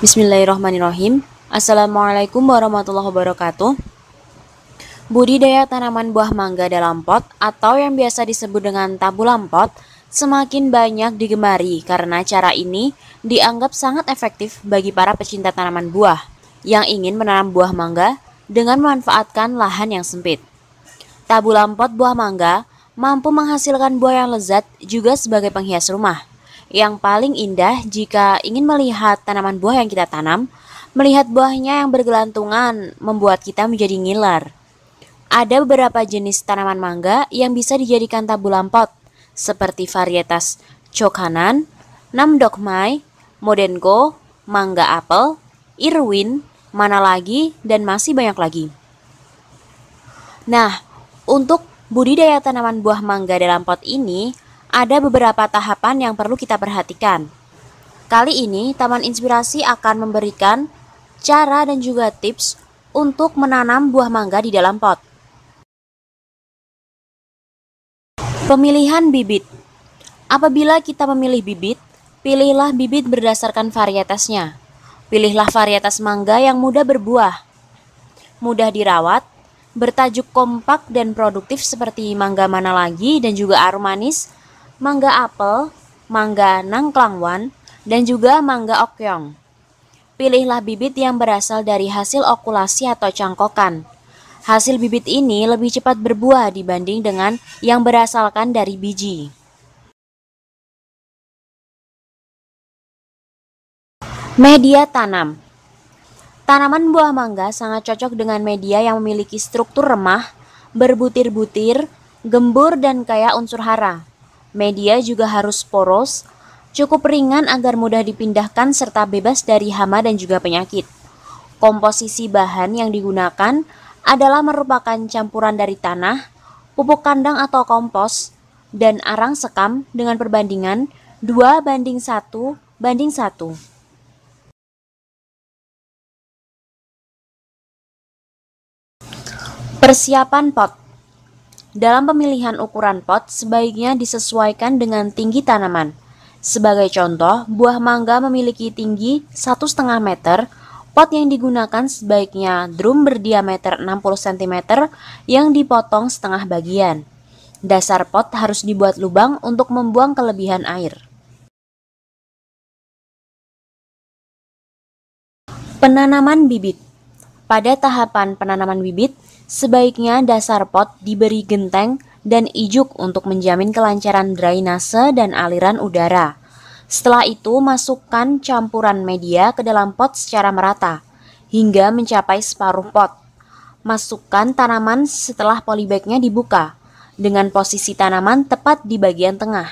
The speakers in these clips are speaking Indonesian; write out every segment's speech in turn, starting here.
Bismillahirrahmanirrahim. Assalamualaikum warahmatullahi wabarakatuh. Budidaya tanaman buah mangga dalam pot atau yang biasa disebut dengan tabu lampot semakin banyak digemari karena cara ini dianggap sangat efektif bagi para pecinta tanaman buah yang ingin menanam buah mangga dengan memanfaatkan lahan yang sempit. Tabu lampot buah mangga mampu menghasilkan buah yang lezat juga sebagai penghias rumah yang paling indah jika ingin melihat tanaman buah yang kita tanam, melihat buahnya yang bergelantungan membuat kita menjadi ngiler. Ada beberapa jenis tanaman mangga yang bisa dijadikan tabu lampot, seperti varietas Cokanan, Namdokmai, Modengo, Mangga Apel, Irwin, mana lagi, dan masih banyak lagi. Nah, untuk budidaya tanaman buah mangga dalam pot ini, ada beberapa tahapan yang perlu kita perhatikan. Kali ini, Taman Inspirasi akan memberikan cara dan juga tips untuk menanam buah mangga di dalam pot. Pemilihan bibit Apabila kita memilih bibit, pilihlah bibit berdasarkan varietasnya. Pilihlah varietas mangga yang mudah berbuah, mudah dirawat, bertajuk kompak dan produktif seperti mangga mana lagi dan juga arum manis, mangga apel, mangga nangklangwan, dan juga mangga okyong. Pilihlah bibit yang berasal dari hasil okulasi atau cangkokan. Hasil bibit ini lebih cepat berbuah dibanding dengan yang berasalkan dari biji. Media tanam Tanaman buah mangga sangat cocok dengan media yang memiliki struktur remah, berbutir-butir, gembur, dan kaya unsur hara. Media juga harus poros, cukup ringan agar mudah dipindahkan serta bebas dari hama dan juga penyakit. Komposisi bahan yang digunakan adalah merupakan campuran dari tanah, pupuk kandang atau kompos, dan arang sekam dengan perbandingan 2 banding 1 banding 1. Persiapan pot dalam pemilihan ukuran pot, sebaiknya disesuaikan dengan tinggi tanaman. Sebagai contoh, buah mangga memiliki tinggi 1,5 meter, pot yang digunakan sebaiknya drum berdiameter 60 cm yang dipotong setengah bagian. Dasar pot harus dibuat lubang untuk membuang kelebihan air. Penanaman bibit Pada tahapan penanaman bibit, Sebaiknya dasar pot diberi genteng dan ijuk untuk menjamin kelancaran drainase dan aliran udara. Setelah itu, masukkan campuran media ke dalam pot secara merata hingga mencapai separuh pot. Masukkan tanaman setelah polybagnya dibuka dengan posisi tanaman tepat di bagian tengah.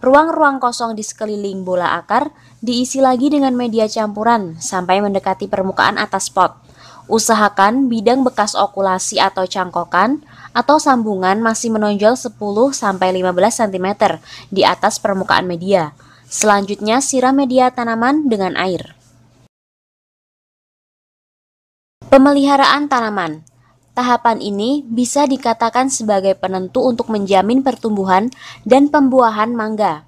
Ruang-ruang kosong di sekeliling bola akar diisi lagi dengan media campuran sampai mendekati permukaan atas pot. Usahakan bidang bekas okulasi atau cangkokan atau sambungan masih menonjol 10-15 cm di atas permukaan media. Selanjutnya, siram media tanaman dengan air. Pemeliharaan tanaman Tahapan ini bisa dikatakan sebagai penentu untuk menjamin pertumbuhan dan pembuahan mangga.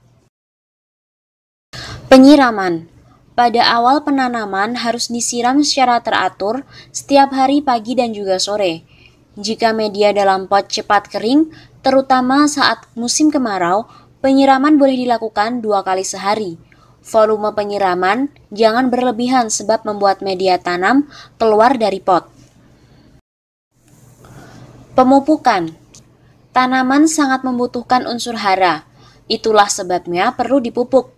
Penyiraman pada awal penanaman harus disiram secara teratur setiap hari pagi dan juga sore. Jika media dalam pot cepat kering, terutama saat musim kemarau, penyiraman boleh dilakukan dua kali sehari. Volume penyiraman jangan berlebihan sebab membuat media tanam keluar dari pot. Pemupukan Tanaman sangat membutuhkan unsur hara. Itulah sebabnya perlu dipupuk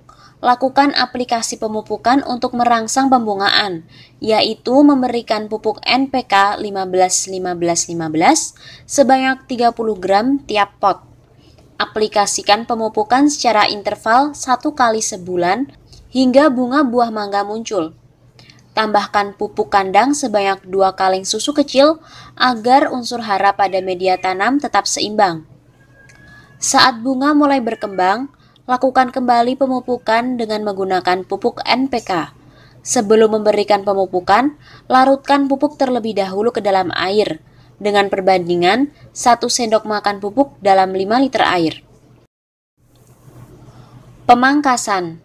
lakukan aplikasi pemupukan untuk merangsang pembungaan, yaitu memberikan pupuk NPK 15-15-15 sebanyak 30 gram tiap pot. Aplikasikan pemupukan secara interval satu kali sebulan hingga bunga buah mangga muncul. Tambahkan pupuk kandang sebanyak dua kaleng susu kecil agar unsur hara pada media tanam tetap seimbang. Saat bunga mulai berkembang, lakukan kembali pemupukan dengan menggunakan pupuk NPK. Sebelum memberikan pemupukan, larutkan pupuk terlebih dahulu ke dalam air dengan perbandingan 1 sendok makan pupuk dalam 5 liter air. Pemangkasan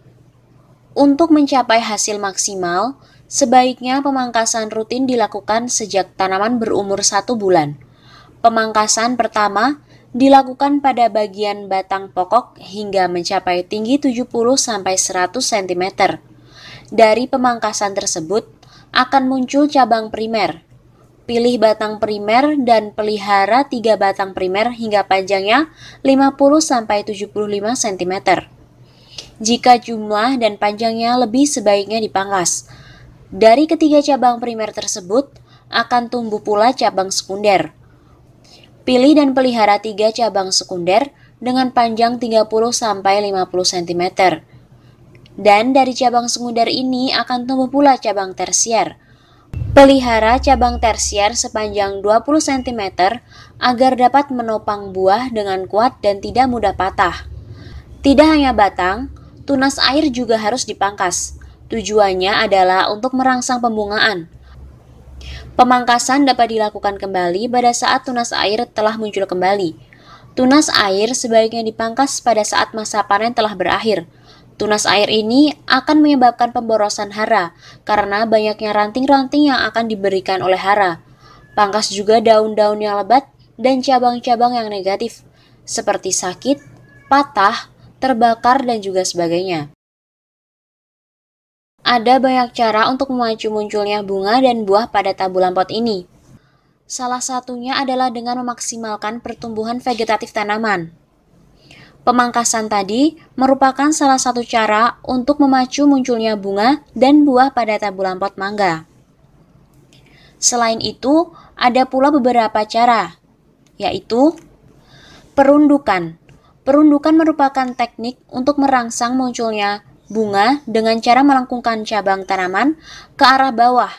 Untuk mencapai hasil maksimal, sebaiknya pemangkasan rutin dilakukan sejak tanaman berumur 1 bulan. Pemangkasan pertama dilakukan pada bagian batang pokok hingga mencapai tinggi 70-100 cm. Dari pemangkasan tersebut akan muncul cabang primer. Pilih batang primer dan pelihara 3 batang primer hingga panjangnya 50-75 cm. Jika jumlah dan panjangnya lebih sebaiknya dipangkas. Dari ketiga cabang primer tersebut akan tumbuh pula cabang sekunder Pilih dan pelihara tiga cabang sekunder dengan panjang 30-50 cm. Dan dari cabang sekunder ini akan tumbuh pula cabang tersier. Pelihara cabang tersier sepanjang 20 cm agar dapat menopang buah dengan kuat dan tidak mudah patah. Tidak hanya batang, tunas air juga harus dipangkas. Tujuannya adalah untuk merangsang pembungaan. Pemangkasan dapat dilakukan kembali pada saat tunas air telah muncul kembali. Tunas air sebaiknya dipangkas pada saat masa panen telah berakhir. Tunas air ini akan menyebabkan pemborosan hara karena banyaknya ranting-ranting yang akan diberikan oleh hara. Pangkas juga daun-daun yang lebat dan cabang-cabang yang negatif, seperti sakit, patah, terbakar, dan juga sebagainya. Ada banyak cara untuk memacu munculnya bunga dan buah pada tabulan pot ini. Salah satunya adalah dengan memaksimalkan pertumbuhan vegetatif tanaman. Pemangkasan tadi merupakan salah satu cara untuk memacu munculnya bunga dan buah pada tabulan pot mangga. Selain itu, ada pula beberapa cara, yaitu perundukan. Perundukan merupakan teknik untuk merangsang munculnya bunga dengan cara melengkungkan cabang tanaman ke arah bawah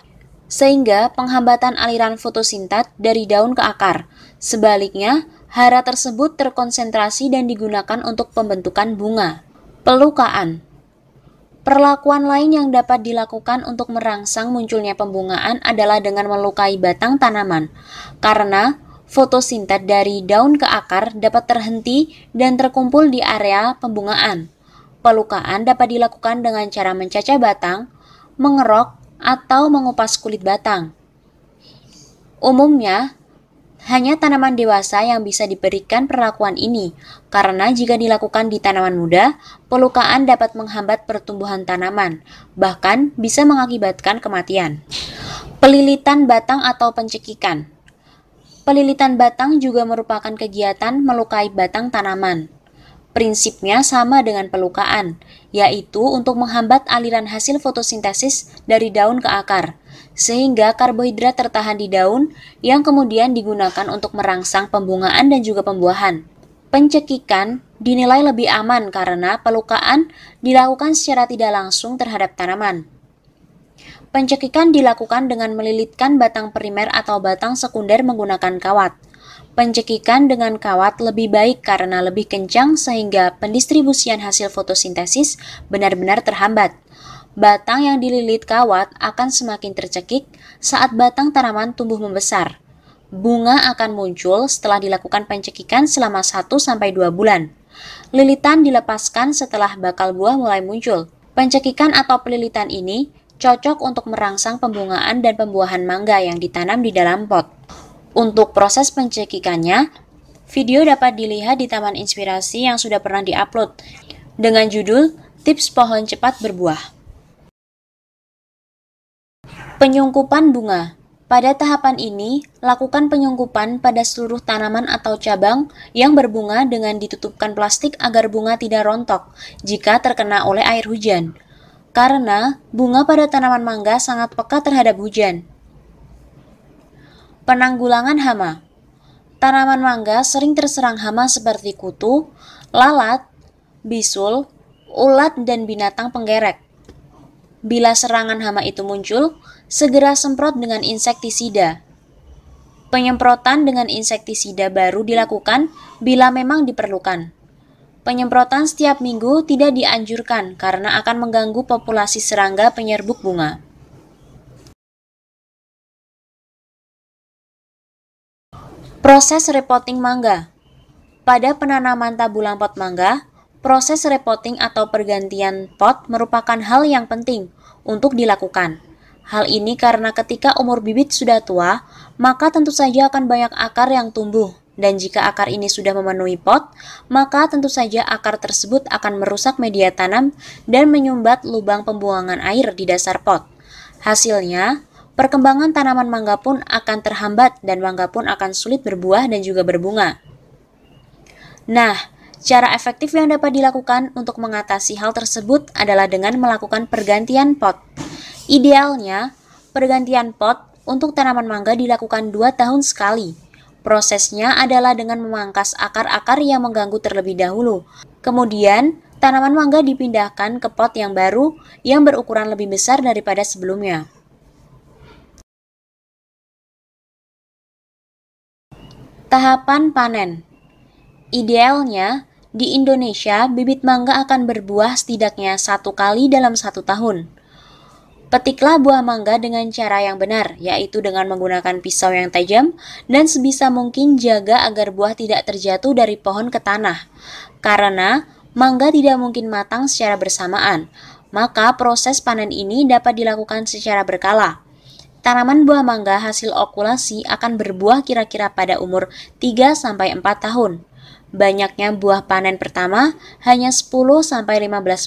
sehingga penghambatan aliran fotosintet dari daun ke akar. Sebaliknya, hara tersebut terkonsentrasi dan digunakan untuk pembentukan bunga. Pelukaan Perlakuan lain yang dapat dilakukan untuk merangsang munculnya pembungaan adalah dengan melukai batang tanaman, karena fotosintet dari daun ke akar dapat terhenti dan terkumpul di area pembungaan. Pelukaan dapat dilakukan dengan cara mencacah batang, mengerok, atau mengupas kulit batang. Umumnya, hanya tanaman dewasa yang bisa diberikan perlakuan ini, karena jika dilakukan di tanaman muda, pelukaan dapat menghambat pertumbuhan tanaman, bahkan bisa mengakibatkan kematian. Pelilitan batang atau pencekikan. Pelilitan batang juga merupakan kegiatan melukai batang tanaman. Prinsipnya sama dengan pelukaan, yaitu untuk menghambat aliran hasil fotosintesis dari daun ke akar, sehingga karbohidrat tertahan di daun yang kemudian digunakan untuk merangsang pembungaan dan juga pembuahan. Pencekikan dinilai lebih aman karena pelukaan dilakukan secara tidak langsung terhadap tanaman. Pencekikan dilakukan dengan melilitkan batang primer atau batang sekunder menggunakan kawat. Pencekikan dengan kawat lebih baik karena lebih kencang sehingga pendistribusian hasil fotosintesis benar-benar terhambat. Batang yang dililit kawat akan semakin tercekik saat batang tanaman tumbuh membesar. Bunga akan muncul setelah dilakukan pencekikan selama 1-2 bulan. Lilitan dilepaskan setelah bakal buah mulai muncul. Pencekikan atau pelilitan ini cocok untuk merangsang pembungaan dan pembuahan mangga yang ditanam di dalam pot. Untuk proses pencekikannya, video dapat dilihat di Taman Inspirasi yang sudah pernah diupload dengan judul Tips Pohon Cepat Berbuah. Penyungkupan bunga. Pada tahapan ini, lakukan penyungkupan pada seluruh tanaman atau cabang yang berbunga dengan ditutupkan plastik agar bunga tidak rontok jika terkena oleh air hujan. Karena bunga pada tanaman mangga sangat peka terhadap hujan. Penanggulangan hama. Tanaman mangga sering terserang hama seperti kutu, lalat, bisul, ulat, dan binatang penggerek. Bila serangan hama itu muncul, segera semprot dengan insektisida. Penyemprotan dengan insektisida baru dilakukan bila memang diperlukan. Penyemprotan setiap minggu tidak dianjurkan karena akan mengganggu populasi serangga penyerbuk bunga. Proses repotting mangga Pada penanaman tabulang pot mangga, proses repotting atau pergantian pot merupakan hal yang penting untuk dilakukan. Hal ini karena ketika umur bibit sudah tua, maka tentu saja akan banyak akar yang tumbuh. Dan jika akar ini sudah memenuhi pot, maka tentu saja akar tersebut akan merusak media tanam dan menyumbat lubang pembuangan air di dasar pot. Hasilnya, perkembangan tanaman mangga pun akan terhambat dan mangga pun akan sulit berbuah dan juga berbunga. Nah, cara efektif yang dapat dilakukan untuk mengatasi hal tersebut adalah dengan melakukan pergantian pot. Idealnya, pergantian pot untuk tanaman mangga dilakukan 2 tahun sekali. Prosesnya adalah dengan memangkas akar-akar yang mengganggu terlebih dahulu. Kemudian, tanaman mangga dipindahkan ke pot yang baru yang berukuran lebih besar daripada sebelumnya. Tahapan panen. Idealnya, di Indonesia bibit mangga akan berbuah setidaknya satu kali dalam satu tahun. Petiklah buah mangga dengan cara yang benar, yaitu dengan menggunakan pisau yang tajam dan sebisa mungkin jaga agar buah tidak terjatuh dari pohon ke tanah. Karena mangga tidak mungkin matang secara bersamaan, maka proses panen ini dapat dilakukan secara berkala. Tanaman buah mangga hasil okulasi akan berbuah kira-kira pada umur 3-4 tahun. Banyaknya buah panen pertama hanya 10-15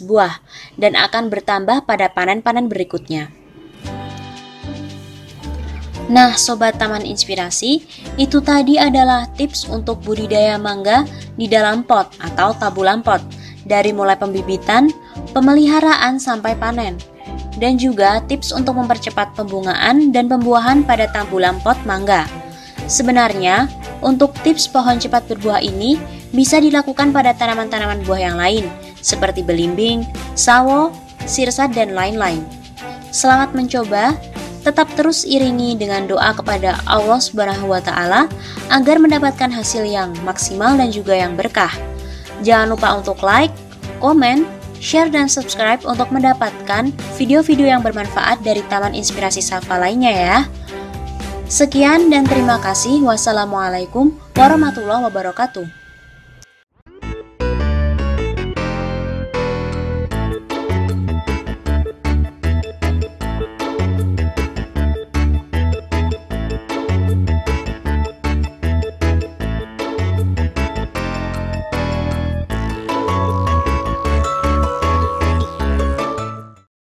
buah dan akan bertambah pada panen-panen berikutnya. Nah, sobat Taman Inspirasi, itu tadi adalah tips untuk budidaya mangga di dalam pot atau tabulan pot, dari mulai pembibitan, pemeliharaan sampai panen dan juga tips untuk mempercepat pembungaan dan pembuahan pada tambulan pot mangga. Sebenarnya, untuk tips pohon cepat berbuah ini bisa dilakukan pada tanaman-tanaman buah yang lain, seperti belimbing, sawo, sirsat, dan lain-lain. Selamat mencoba, tetap terus iringi dengan doa kepada Allah Subhanahu wa taala agar mendapatkan hasil yang maksimal dan juga yang berkah. Jangan lupa untuk like, komen, share dan subscribe untuk mendapatkan video-video yang bermanfaat dari Taman Inspirasi Safa lainnya ya. Sekian dan terima kasih. Wassalamualaikum warahmatullahi wabarakatuh.